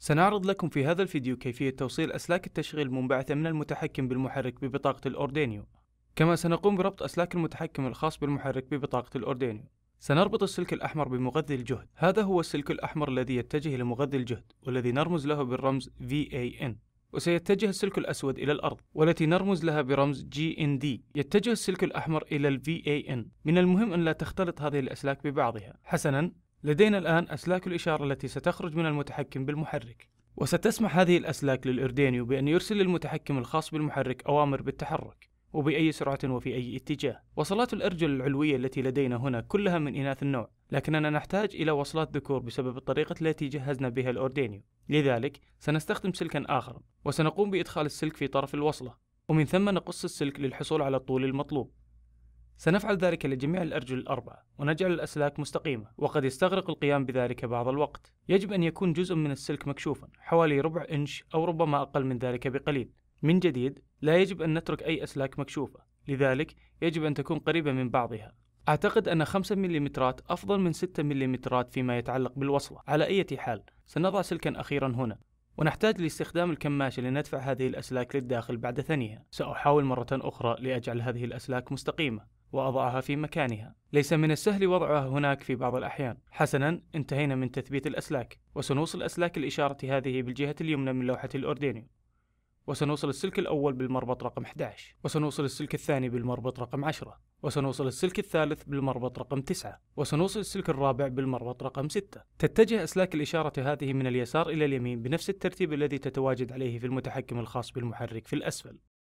سنعرض لكم في هذا الفيديو كيفية توصيل أسلاك التشغيل المنبعثة من المتحكم بالمحرك ببطاقة الأوردينيو كما سنقوم بربط أسلاك المتحكم الخاص بالمحرك ببطاقة الأوردينيو سنربط السلك الأحمر بمغذي الجهد هذا هو السلك الأحمر الذي يتجه لمغذي الجهد والذي نرمز له بالرمز VAN وسيتجه السلك الأسود إلى الأرض والتي نرمز لها برمز GND يتجه السلك الأحمر إلى VAN من المهم أن لا تختلط هذه الأسلاك ببعضها حسنا لدينا الآن أسلاك الإشارة التي ستخرج من المتحكم بالمحرك وستسمح هذه الأسلاك للإردينيو بأن يرسل للمتحكم الخاص بالمحرك أوامر بالتحرك وبأي سرعة وفي أي اتجاه وصلات الأرجل العلوية التي لدينا هنا كلها من إناث النوع لكننا نحتاج إلى وصلات ذكور بسبب الطريقة التي جهزنا بها الأوردينيو لذلك سنستخدم سلكا آخر وسنقوم بإدخال السلك في طرف الوصلة ومن ثم نقص السلك للحصول على الطول المطلوب سنفعل ذلك لجميع الأرجل الأربعة ونجعل الأسلاك مستقيمة وقد يستغرق القيام بذلك بعض الوقت يجب أن يكون جزء من السلك مكشوفا حوالي ربع إنش أو ربما أقل من ذلك بقليل من جديد لا يجب أن نترك أي أسلاك مكشوفة لذلك يجب أن تكون قريبة من بعضها أعتقد أن 5 ملم أفضل من 6 ملم فيما يتعلق بالوصلة على أي حال سنضع سلكا أخيرا هنا ونحتاج لاستخدام الكماشة لندفع هذه الأسلاك للداخل بعد ثنيها سأحاول مرة أخرى لأجعل هذه الأسلاك مستقيمة وأضعها في مكانها ليس من السهل وضعها هناك في بعض الأحيان حسنا انتهينا من تثبيت الأسلاك وسنوصل أسلاك الإشارة هذه بالجهة اليمنى من لوحة الأوردينيو وسنوصل السلك الأول بالمربط رقم 11 وسنوصل السلك الثاني بالمربط رقم 10 وسنوصل السلك الثالث بالمربط رقم 9 وسنوصل السلك الرابع بالمربط رقم 6 تتجه أسلاك الإشارة هذه من اليسار إلى اليمين بنفس الترتيب الذي تتواجد عليه في المتحكم الخاص بالمحرك في الأسفل